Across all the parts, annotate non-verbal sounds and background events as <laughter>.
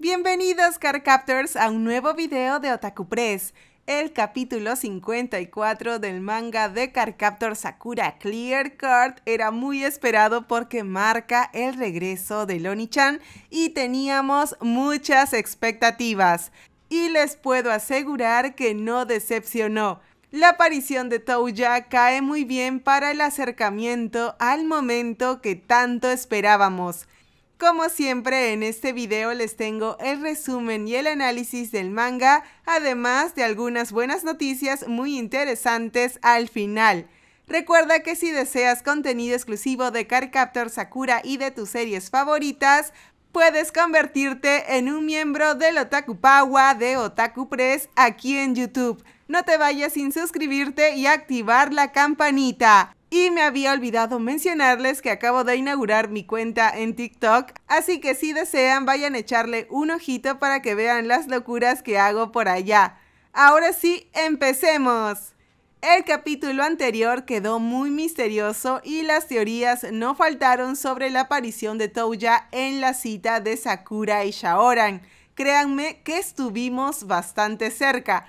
Bienvenidos Carcaptors a un nuevo video de Otaku Press, el capítulo 54 del manga de Carcaptor Sakura Clear Card era muy esperado porque marca el regreso de Lonichan chan y teníamos muchas expectativas. Y les puedo asegurar que no decepcionó. La aparición de Touya cae muy bien para el acercamiento al momento que tanto esperábamos. Como siempre en este video les tengo el resumen y el análisis del manga, además de algunas buenas noticias muy interesantes al final. Recuerda que si deseas contenido exclusivo de Cardcaptor Sakura y de tus series favoritas, puedes convertirte en un miembro del Otaku Pawa de Otaku Press aquí en YouTube. No te vayas sin suscribirte y activar la campanita. Y me había olvidado mencionarles que acabo de inaugurar mi cuenta en TikTok, así que si desean vayan a echarle un ojito para que vean las locuras que hago por allá. Ahora sí, empecemos. El capítulo anterior quedó muy misterioso y las teorías no faltaron sobre la aparición de Touya en la cita de Sakura y Shaoran. Créanme que estuvimos bastante cerca.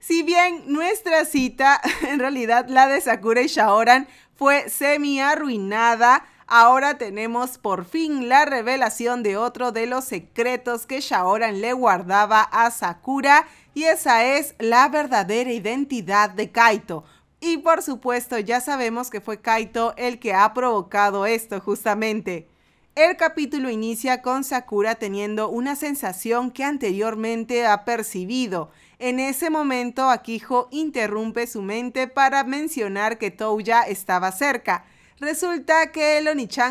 Si bien nuestra cita, <laughs> en realidad la de Sakura y Shaoran, fue semi arruinada, ahora tenemos por fin la revelación de otro de los secretos que Shaoran le guardaba a Sakura y esa es la verdadera identidad de Kaito. Y por supuesto ya sabemos que fue Kaito el que ha provocado esto justamente. El capítulo inicia con Sakura teniendo una sensación que anteriormente ha percibido en ese momento, Akijo interrumpe su mente para mencionar que Touya estaba cerca. Resulta que el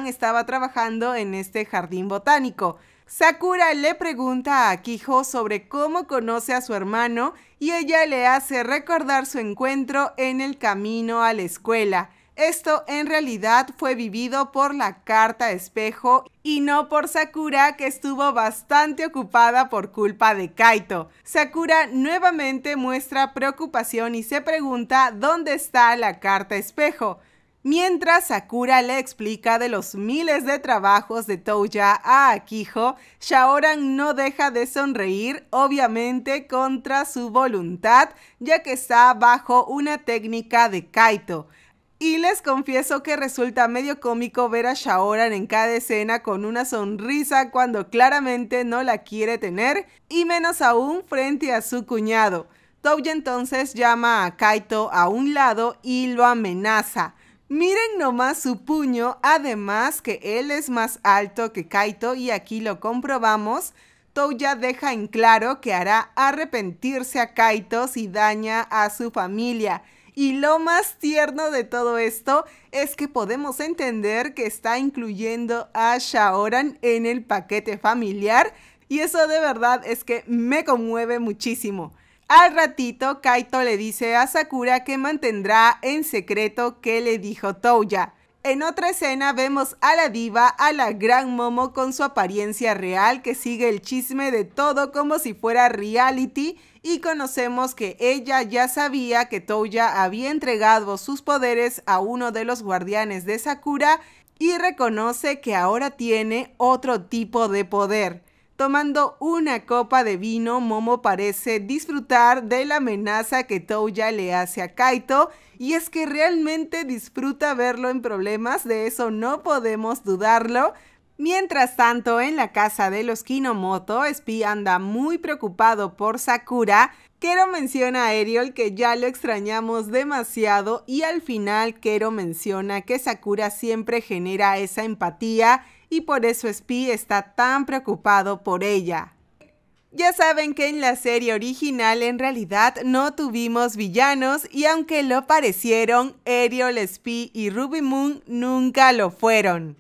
estaba trabajando en este jardín botánico. Sakura le pregunta a Akijo sobre cómo conoce a su hermano y ella le hace recordar su encuentro en el camino a la escuela. Esto en realidad fue vivido por la carta espejo y no por Sakura que estuvo bastante ocupada por culpa de Kaito. Sakura nuevamente muestra preocupación y se pregunta dónde está la carta espejo. Mientras Sakura le explica de los miles de trabajos de Touya a Akiho, Shaoran no deja de sonreír, obviamente contra su voluntad, ya que está bajo una técnica de Kaito. Y les confieso que resulta medio cómico ver a Shaoran en cada escena con una sonrisa cuando claramente no la quiere tener, y menos aún frente a su cuñado. Touya entonces llama a Kaito a un lado y lo amenaza. Miren nomás su puño, además que él es más alto que Kaito y aquí lo comprobamos. Touya deja en claro que hará arrepentirse a Kaito si daña a su familia. Y lo más tierno de todo esto es que podemos entender que está incluyendo a Shaoran en el paquete familiar y eso de verdad es que me conmueve muchísimo. Al ratito, Kaito le dice a Sakura que mantendrá en secreto que le dijo Touya. En otra escena vemos a la diva, a la gran Momo con su apariencia real que sigue el chisme de todo como si fuera reality y conocemos que ella ya sabía que Touya había entregado sus poderes a uno de los guardianes de Sakura y reconoce que ahora tiene otro tipo de poder. Tomando una copa de vino, Momo parece disfrutar de la amenaza que Touya le hace a Kaito, y es que realmente disfruta verlo en problemas, de eso no podemos dudarlo, Mientras tanto, en la casa de los Kinomoto, Spi anda muy preocupado por Sakura. Kero menciona a Ariel que ya lo extrañamos demasiado y al final Kero menciona que Sakura siempre genera esa empatía y por eso Spy está tan preocupado por ella. Ya saben que en la serie original en realidad no tuvimos villanos y aunque lo parecieron, Ariel, Spy y Ruby Moon nunca lo fueron.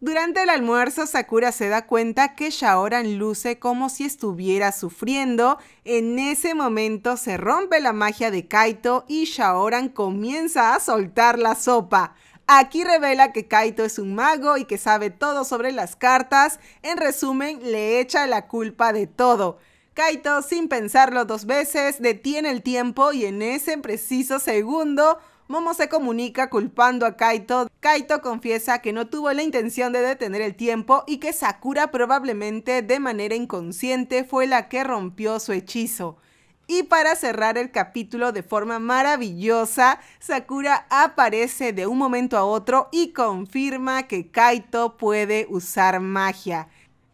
Durante el almuerzo, Sakura se da cuenta que Shaoran luce como si estuviera sufriendo. En ese momento se rompe la magia de Kaito y Shaoran comienza a soltar la sopa. Aquí revela que Kaito es un mago y que sabe todo sobre las cartas. En resumen, le echa la culpa de todo. Kaito, sin pensarlo dos veces, detiene el tiempo y en ese preciso segundo, Momo se comunica culpando a Kaito. Kaito confiesa que no tuvo la intención de detener el tiempo y que Sakura probablemente de manera inconsciente fue la que rompió su hechizo. Y para cerrar el capítulo de forma maravillosa, Sakura aparece de un momento a otro y confirma que Kaito puede usar magia.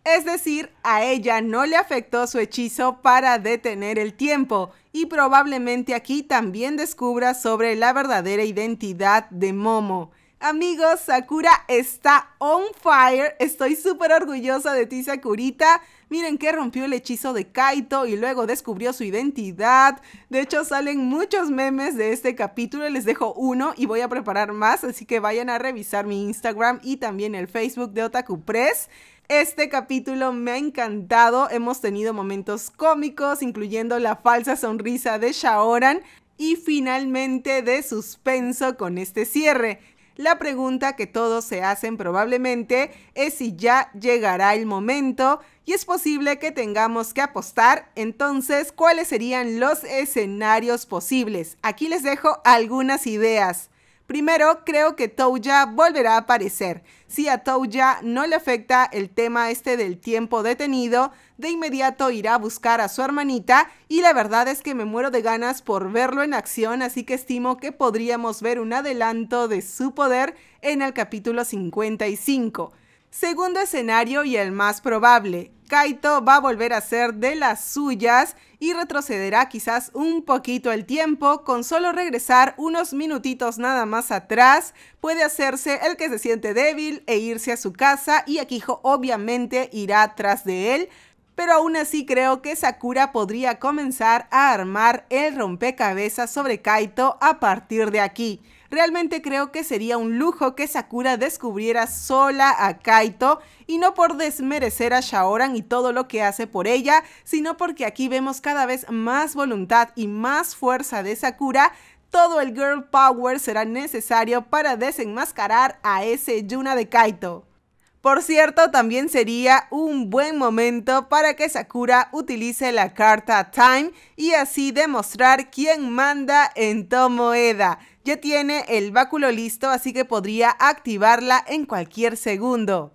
Es decir, a ella no le afectó su hechizo para detener el tiempo y probablemente aquí también descubra sobre la verdadera identidad de Momo. Amigos, Sakura está on fire. Estoy súper orgullosa de ti, Sakurita. Miren que rompió el hechizo de Kaito y luego descubrió su identidad. De hecho, salen muchos memes de este capítulo. Les dejo uno y voy a preparar más. Así que vayan a revisar mi Instagram y también el Facebook de Otaku Press. Este capítulo me ha encantado. Hemos tenido momentos cómicos, incluyendo la falsa sonrisa de Shaoran y finalmente de suspenso con este cierre la pregunta que todos se hacen probablemente es si ya llegará el momento y es posible que tengamos que apostar. Entonces, ¿cuáles serían los escenarios posibles? Aquí les dejo algunas ideas. Primero, creo que Touya volverá a aparecer. Si a Touya no le afecta el tema este del tiempo detenido, de inmediato irá a buscar a su hermanita y la verdad es que me muero de ganas por verlo en acción, así que estimo que podríamos ver un adelanto de su poder en el capítulo 55. Segundo escenario y el más probable, Kaito va a volver a ser de las suyas y retrocederá quizás un poquito el tiempo, con solo regresar unos minutitos nada más atrás, puede hacerse el que se siente débil e irse a su casa y Akijo obviamente irá tras de él, pero aún así creo que Sakura podría comenzar a armar el rompecabezas sobre Kaito a partir de aquí. Realmente creo que sería un lujo que Sakura descubriera sola a Kaito y no por desmerecer a Shaoran y todo lo que hace por ella, sino porque aquí vemos cada vez más voluntad y más fuerza de Sakura todo el girl power será necesario para desenmascarar a ese Yuna de Kaito. Por cierto, también sería un buen momento para que Sakura utilice la carta Time y así demostrar quién manda en Tomoeda. Ya tiene el báculo listo, así que podría activarla en cualquier segundo.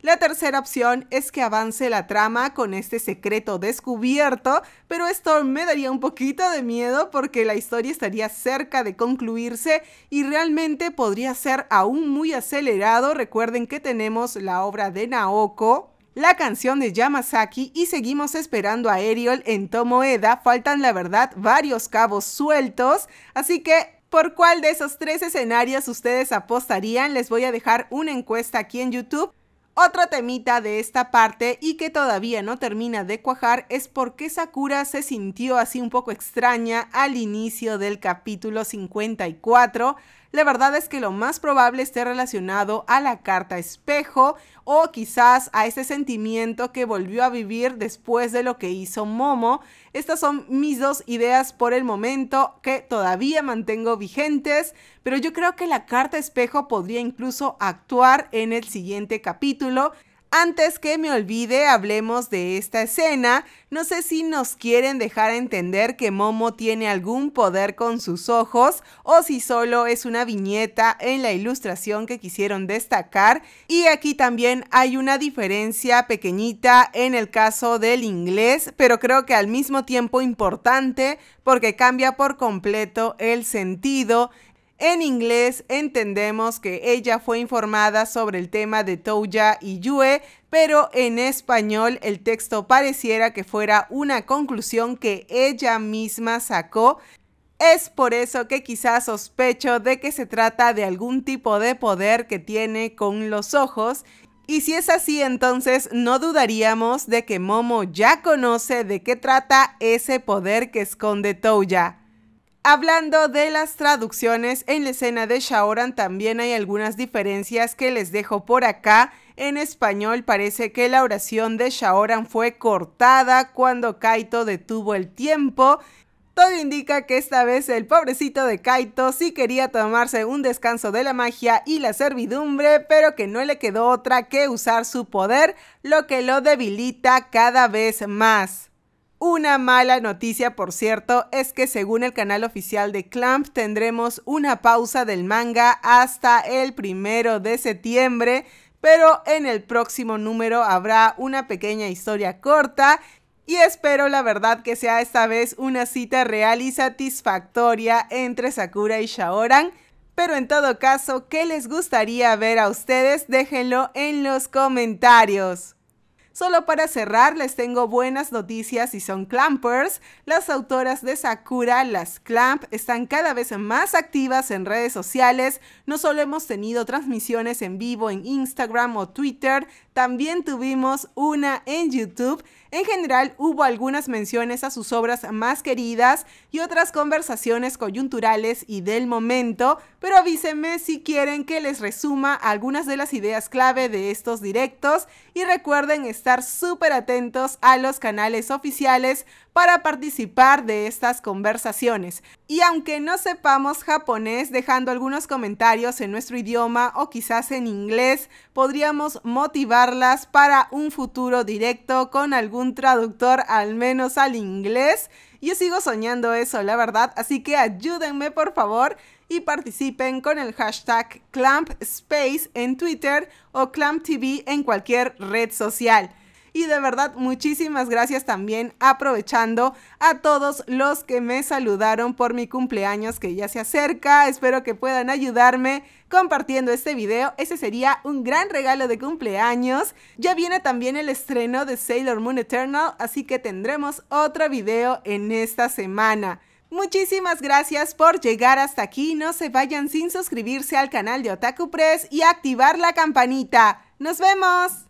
La tercera opción es que avance la trama con este secreto descubierto, pero esto me daría un poquito de miedo porque la historia estaría cerca de concluirse y realmente podría ser aún muy acelerado. Recuerden que tenemos la obra de Naoko, la canción de Yamazaki y seguimos esperando a Ariel en Tomoeda. Faltan, la verdad, varios cabos sueltos, así que ¿Por cuál de esos tres escenarios ustedes apostarían? Les voy a dejar una encuesta aquí en YouTube. Otra temita de esta parte y que todavía no termina de cuajar es por qué Sakura se sintió así un poco extraña al inicio del capítulo 54. La verdad es que lo más probable esté relacionado a la carta espejo o quizás a ese sentimiento que volvió a vivir después de lo que hizo Momo. Estas son mis dos ideas por el momento que todavía mantengo vigentes, pero yo creo que la carta espejo podría incluso actuar en el siguiente capítulo. Antes que me olvide, hablemos de esta escena. No sé si nos quieren dejar entender que Momo tiene algún poder con sus ojos o si solo es una viñeta en la ilustración que quisieron destacar. Y aquí también hay una diferencia pequeñita en el caso del inglés, pero creo que al mismo tiempo importante porque cambia por completo el sentido en inglés entendemos que ella fue informada sobre el tema de Touya y Yue, pero en español el texto pareciera que fuera una conclusión que ella misma sacó. Es por eso que quizás sospecho de que se trata de algún tipo de poder que tiene con los ojos y si es así, entonces no dudaríamos de que Momo ya conoce de qué trata ese poder que esconde Touya. Hablando de las traducciones, en la escena de Shaoran también hay algunas diferencias que les dejo por acá. En español parece que la oración de Shaoran fue cortada cuando Kaito detuvo el tiempo. Todo indica que esta vez el pobrecito de Kaito sí quería tomarse un descanso de la magia y la servidumbre, pero que no le quedó otra que usar su poder, lo que lo debilita cada vez más. Una mala noticia, por cierto, es que según el canal oficial de Clamp tendremos una pausa del manga hasta el primero de septiembre, pero en el próximo número habrá una pequeña historia corta y espero la verdad que sea esta vez una cita real y satisfactoria entre Sakura y Shaoran. Pero en todo caso, ¿qué les gustaría ver a ustedes? Déjenlo en los comentarios. Solo para cerrar, les tengo buenas noticias y son clampers. Las autoras de Sakura, las Clamp, están cada vez más activas en redes sociales. No solo hemos tenido transmisiones en vivo en Instagram o Twitter, también tuvimos una en YouTube. En general hubo algunas menciones a sus obras más queridas y otras conversaciones coyunturales y del momento, pero avísenme si quieren que les resuma algunas de las ideas clave de estos directos y recuerden estar súper atentos a los canales oficiales para participar de estas conversaciones. Y aunque no sepamos japonés, dejando algunos comentarios en nuestro idioma o quizás en inglés, podríamos motivarlas para un futuro directo con algún traductor, al menos al inglés. Yo sigo soñando eso, la verdad, así que ayúdenme por favor y participen con el hashtag Space en Twitter o TV en cualquier red social. Y de verdad, muchísimas gracias también, aprovechando a todos los que me saludaron por mi cumpleaños que ya se acerca. Espero que puedan ayudarme compartiendo este video. Ese sería un gran regalo de cumpleaños. Ya viene también el estreno de Sailor Moon Eternal, así que tendremos otro video en esta semana. Muchísimas gracias por llegar hasta aquí. No se vayan sin suscribirse al canal de Otaku Press y activar la campanita. ¡Nos vemos!